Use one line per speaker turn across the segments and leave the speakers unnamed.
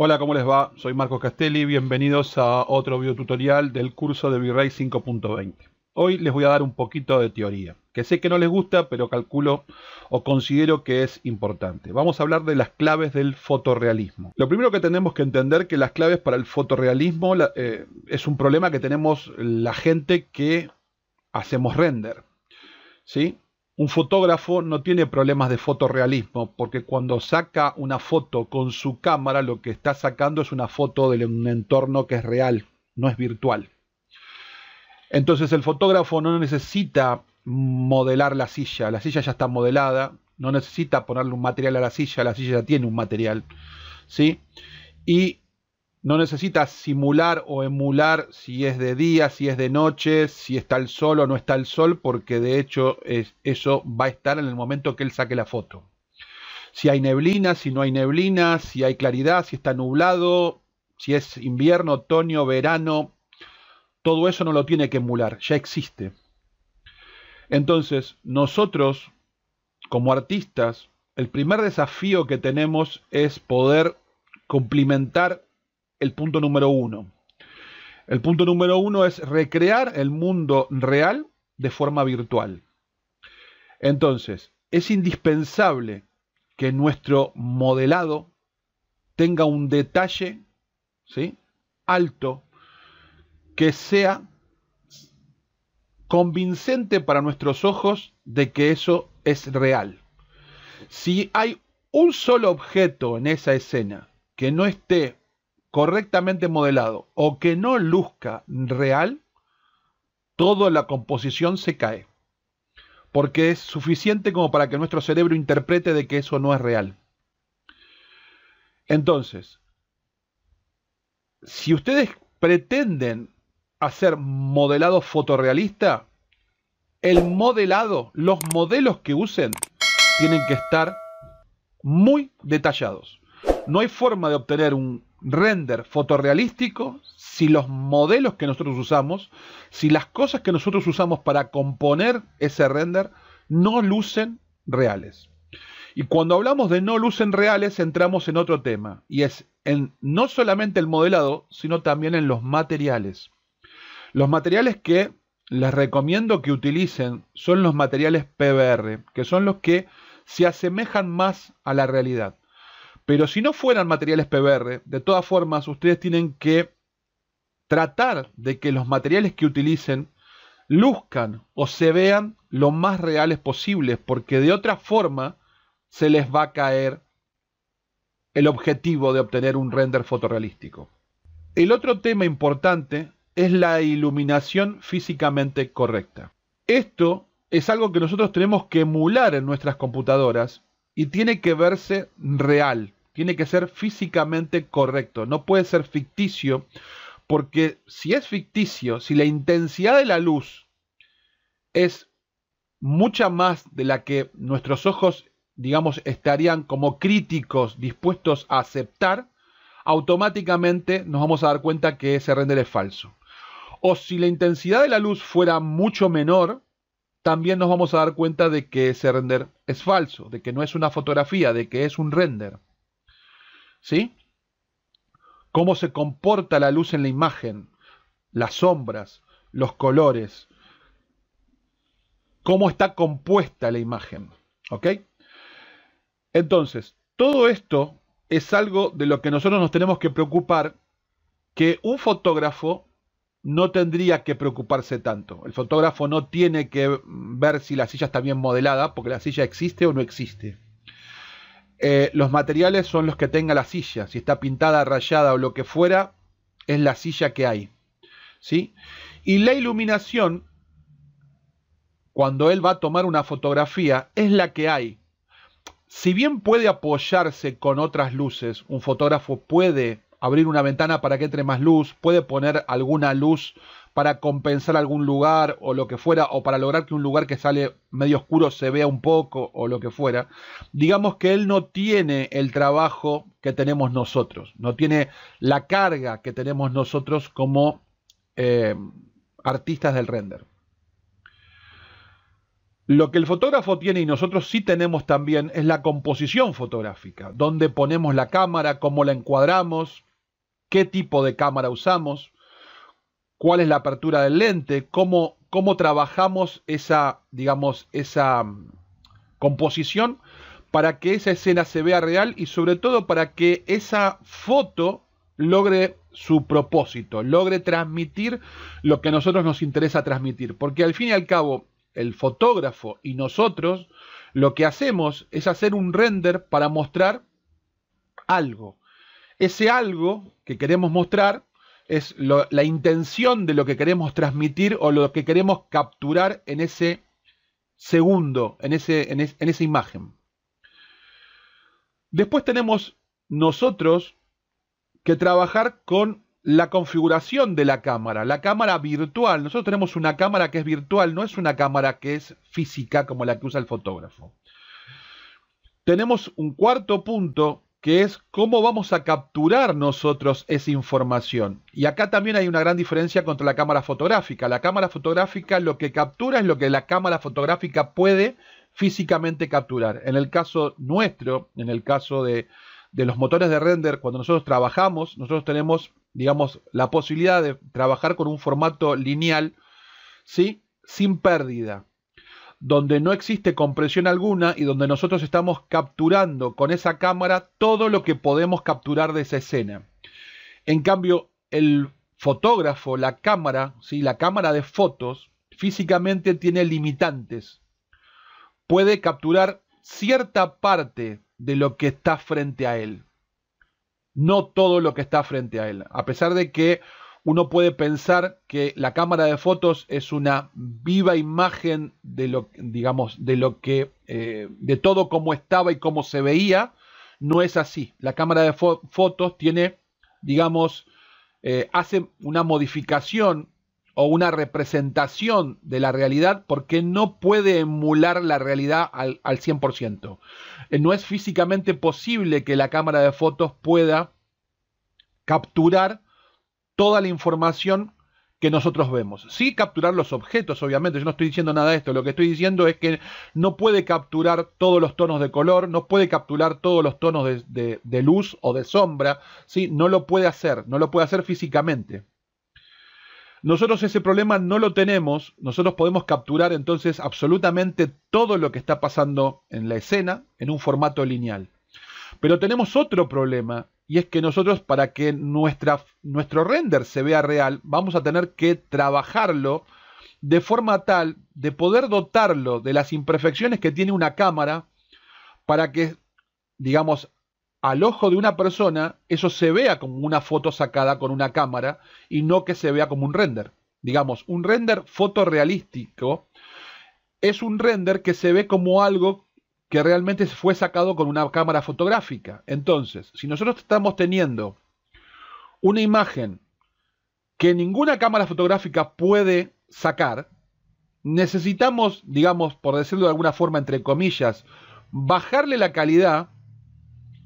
Hola, ¿cómo les va? Soy Marcos Castelli, bienvenidos a otro tutorial del curso de V-Ray 5.20. Hoy les voy a dar un poquito de teoría, que sé que no les gusta, pero calculo o considero que es importante. Vamos a hablar de las claves del fotorrealismo. Lo primero que tenemos que entender que las claves para el fotorrealismo eh, es un problema que tenemos la gente que hacemos render. ¿Sí? Un fotógrafo no tiene problemas de fotorrealismo, porque cuando saca una foto con su cámara, lo que está sacando es una foto de un entorno que es real, no es virtual. Entonces el fotógrafo no necesita modelar la silla, la silla ya está modelada, no necesita ponerle un material a la silla, la silla ya tiene un material. ¿sí? Y no necesitas simular o emular si es de día, si es de noche, si está el sol o no está el sol, porque de hecho eso va a estar en el momento que él saque la foto. Si hay neblina, si no hay neblina, si hay claridad, si está nublado, si es invierno, otoño, verano, todo eso no lo tiene que emular, ya existe. Entonces, nosotros, como artistas, el primer desafío que tenemos es poder cumplimentar el punto número uno. El punto número uno es recrear el mundo real de forma virtual. Entonces, es indispensable que nuestro modelado tenga un detalle ¿sí? alto que sea convincente para nuestros ojos de que eso es real. Si hay un solo objeto en esa escena que no esté correctamente modelado o que no luzca real, toda la composición se cae. Porque es suficiente como para que nuestro cerebro interprete de que eso no es real. Entonces, si ustedes pretenden hacer modelado fotorrealista, el modelado, los modelos que usen, tienen que estar muy detallados. No hay forma de obtener un render fotorrealístico si los modelos que nosotros usamos, si las cosas que nosotros usamos para componer ese render no lucen reales. Y cuando hablamos de no lucen reales entramos en otro tema, y es en no solamente el modelado, sino también en los materiales. Los materiales que les recomiendo que utilicen son los materiales PBR, que son los que se asemejan más a la realidad. Pero si no fueran materiales PBR, de todas formas ustedes tienen que tratar de que los materiales que utilicen luzcan o se vean lo más reales posibles, porque de otra forma se les va a caer el objetivo de obtener un render fotorrealístico. El otro tema importante es la iluminación físicamente correcta. Esto es algo que nosotros tenemos que emular en nuestras computadoras y tiene que verse real. Tiene que ser físicamente correcto, no puede ser ficticio, porque si es ficticio, si la intensidad de la luz es mucha más de la que nuestros ojos, digamos, estarían como críticos dispuestos a aceptar, automáticamente nos vamos a dar cuenta que ese render es falso. O si la intensidad de la luz fuera mucho menor, también nos vamos a dar cuenta de que ese render es falso, de que no es una fotografía, de que es un render. ¿sí? Cómo se comporta la luz en la imagen, las sombras, los colores, cómo está compuesta la imagen, ¿ok? Entonces, todo esto es algo de lo que nosotros nos tenemos que preocupar, que un fotógrafo no tendría que preocuparse tanto. El fotógrafo no tiene que ver si la silla está bien modelada, porque la silla existe o no existe. Eh, los materiales son los que tenga la silla. Si está pintada, rayada o lo que fuera, es la silla que hay. ¿sí? Y la iluminación, cuando él va a tomar una fotografía, es la que hay. Si bien puede apoyarse con otras luces, un fotógrafo puede abrir una ventana para que entre más luz, puede poner alguna luz para compensar algún lugar o lo que fuera, o para lograr que un lugar que sale medio oscuro se vea un poco o lo que fuera, digamos que él no tiene el trabajo que tenemos nosotros, no tiene la carga que tenemos nosotros como eh, artistas del render. Lo que el fotógrafo tiene y nosotros sí tenemos también es la composición fotográfica, dónde ponemos la cámara, cómo la encuadramos, qué tipo de cámara usamos, cuál es la apertura del lente, cómo, cómo trabajamos esa, digamos, esa mm, composición para que esa escena se vea real y sobre todo para que esa foto logre su propósito, logre transmitir lo que a nosotros nos interesa transmitir. Porque al fin y al cabo, el fotógrafo y nosotros lo que hacemos es hacer un render para mostrar algo. Ese algo que queremos mostrar es la intención de lo que queremos transmitir o lo que queremos capturar en ese segundo, en, ese, en, en esa imagen. Después tenemos nosotros que trabajar con la configuración de la cámara, la cámara virtual. Nosotros tenemos una cámara que es virtual, no es una cámara que es física como la que usa el fotógrafo. Tenemos un cuarto punto que es cómo vamos a capturar nosotros esa información. Y acá también hay una gran diferencia contra la cámara fotográfica. La cámara fotográfica lo que captura es lo que la cámara fotográfica puede físicamente capturar. En el caso nuestro, en el caso de, de los motores de render, cuando nosotros trabajamos, nosotros tenemos, digamos, la posibilidad de trabajar con un formato lineal, ¿sí? Sin pérdida donde no existe compresión alguna y donde nosotros estamos capturando con esa cámara todo lo que podemos capturar de esa escena. En cambio, el fotógrafo, la cámara, ¿sí? la cámara de fotos, físicamente tiene limitantes. Puede capturar cierta parte de lo que está frente a él. No todo lo que está frente a él. A pesar de que uno puede pensar que la cámara de fotos es una viva imagen de lo, digamos, de lo que, eh, de todo cómo estaba y cómo se veía. No es así. La cámara de fotos tiene, digamos, eh, hace una modificación o una representación de la realidad porque no puede emular la realidad al, 100%. Eh, no es físicamente posible que la cámara de fotos pueda capturar toda la información que nosotros vemos. Sí, capturar los objetos, obviamente, yo no estoy diciendo nada de esto, lo que estoy diciendo es que no puede capturar todos los tonos de color, no puede capturar todos los tonos de, luz o de sombra, ¿sí? no lo puede hacer, no lo puede hacer físicamente. Nosotros ese problema no lo tenemos, nosotros podemos capturar entonces absolutamente todo lo que está pasando en la escena en un formato lineal. Pero tenemos otro problema y es que nosotros para que nuestro render se vea real, vamos a tener que trabajarlo de forma tal de poder dotarlo de las imperfecciones que tiene una cámara para que, digamos, al ojo de una persona eso se vea como una foto sacada con una cámara y no que se vea como un render. Digamos, un render fotorealístico es un render que se ve como algo que realmente fue sacado con una cámara fotográfica. Entonces, si nosotros estamos teniendo una imagen que ninguna cámara fotográfica puede sacar, necesitamos, digamos, por decirlo de alguna forma, entre comillas, bajarle la calidad,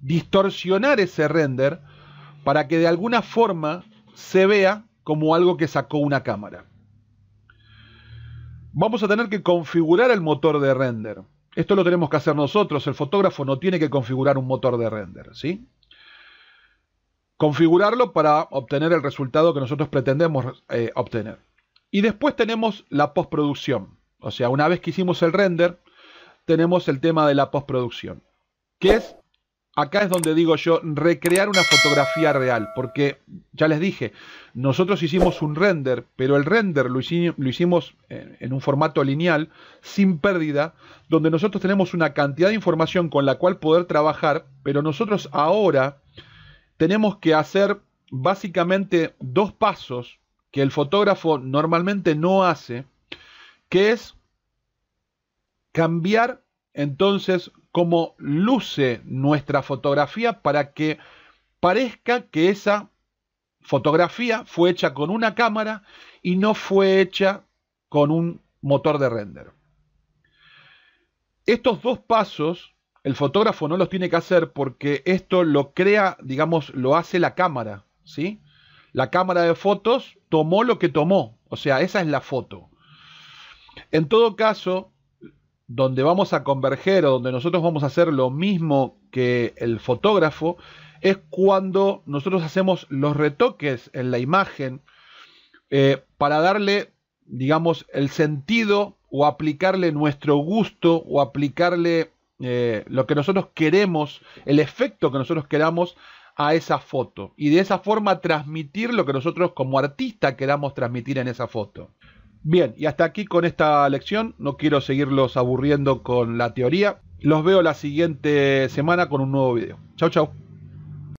distorsionar ese render, para que de alguna forma se vea como algo que sacó una cámara. Vamos a tener que configurar el motor de render. Esto lo tenemos que hacer nosotros, el fotógrafo no tiene que configurar un motor de render, ¿sí? Configurarlo para obtener el resultado que nosotros pretendemos eh, obtener. Y después tenemos la postproducción, o sea, una vez que hicimos el render, tenemos el tema de la postproducción, que es acá es donde digo yo, recrear una fotografía real, porque ya les dije, nosotros hicimos un render, pero el render lo, hicimos en un formato lineal, sin pérdida, donde nosotros tenemos una cantidad de información con la cual poder trabajar, pero nosotros ahora tenemos que hacer básicamente dos pasos que el fotógrafo normalmente no hace, que es cambiar entonces cómo luce nuestra fotografía para que parezca que esa fotografía fue hecha con una cámara y no fue hecha con un motor de render. Estos dos pasos el fotógrafo no los tiene que hacer porque esto lo crea, digamos, lo hace la cámara, ¿sí? La cámara de fotos tomó lo que tomó, o sea, esa es la foto. En todo caso, donde vamos a converger o donde nosotros vamos a hacer lo mismo que el fotógrafo, es cuando nosotros hacemos los retoques en la imagen eh, para darle, digamos, el sentido o aplicarle nuestro gusto o aplicarle eh, lo que nosotros queremos, el efecto que nosotros queramos a esa foto y de esa forma transmitir lo que nosotros como artista queramos transmitir en esa foto. Bien, y hasta aquí con esta lección. No quiero seguirlos aburriendo con la teoría. Los veo la siguiente semana con un nuevo video. Chau, chau.